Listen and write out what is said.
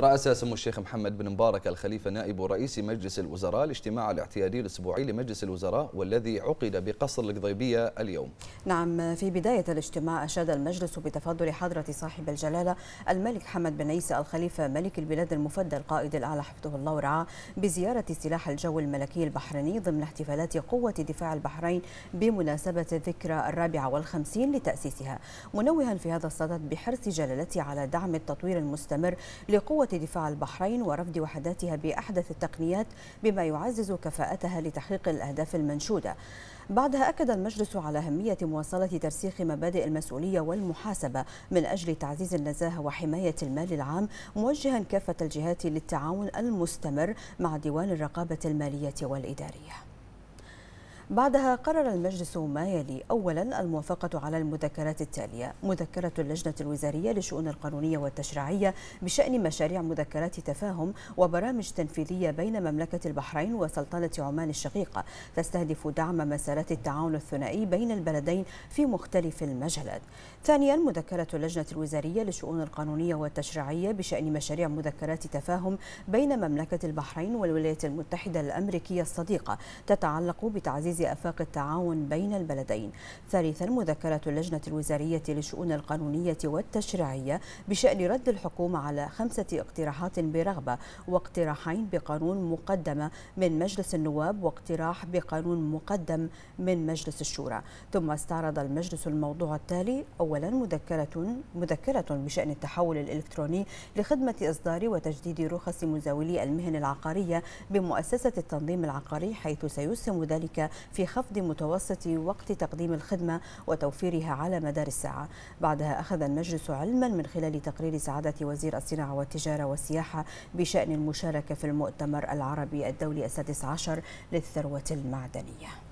رأس سمو الشيخ محمد بن مبارك الخليفة نائب رئيس مجلس الوزراء الاجتماع الاعتيادي الأسبوعي لمجلس الوزراء والذي عقد بقصر القضيبية اليوم نعم في بداية الاجتماع أشاد المجلس بتفضل حضرة صاحب الجلالة الملك حمد بن عيسى الخليفة ملك البلاد المفدى القائد الأعلى حفظه الله ورعاه بزيارة سلاح الجو الملكي البحريني ضمن احتفالات قوة دفاع البحرين بمناسبة الذكرى الرابعة والخمسين لتأسيسها منوها في هذا الصدد بحرص جلالته على دعم التطوير المستمر لقوة دفاع البحرين ورفد وحداتها بأحدث التقنيات بما يعزز كفاءتها لتحقيق الأهداف المنشودة بعدها أكد المجلس على أهمية مواصلة ترسيخ مبادئ المسؤولية والمحاسبة من أجل تعزيز النزاهة وحماية المال العام موجها كافة الجهات للتعاون المستمر مع ديوان الرقابة المالية والإدارية بعدها قرر المجلس ما يلي أولا الموافقة على المذكرات التالية مذكرة اللجنة الوزارية للشؤون القانونية والتشريعية بشأن مشاريع مذكرات تفاهم وبرامج تنفيذية بين مملكة البحرين وسلطنة عمان الشقيقة تستهدف دعم مسارات التعاون الثنائي بين البلدين في مختلف المجالات ثانيا مذكرة اللجنة الوزارية للشؤون القانونية والتشريعية بشأن مشاريع مذكرات تفاهم بين مملكة البحرين والولايات المتحدة الأمريكية الصديقة تتعلق بتعزيز تعزيز آفاق التعاون بين البلدين ثالثا مذكرة اللجنة الوزارية للشؤون القانونية والتشريعية بشأن رد الحكومة على خمسة اقتراحات برغبة واقتراحين بقانون مقدمة من مجلس النواب واقتراح بقانون مقدم من مجلس الشورى ثم استعرض المجلس الموضوع التالي أولا مذكرة, مذكرة بشأن التحول الإلكتروني لخدمة إصدار وتجديد رخص مزاولي المهن العقارية بمؤسسة التنظيم العقاري حيث سيسهم ذلك في خفض متوسط وقت تقديم الخدمة وتوفيرها على مدار الساعة بعدها أخذ المجلس علما من خلال تقرير سعادة وزير الصناعة والتجارة والسياحة بشأن المشاركة في المؤتمر العربي الدولي السادس عشر للثروة المعدنية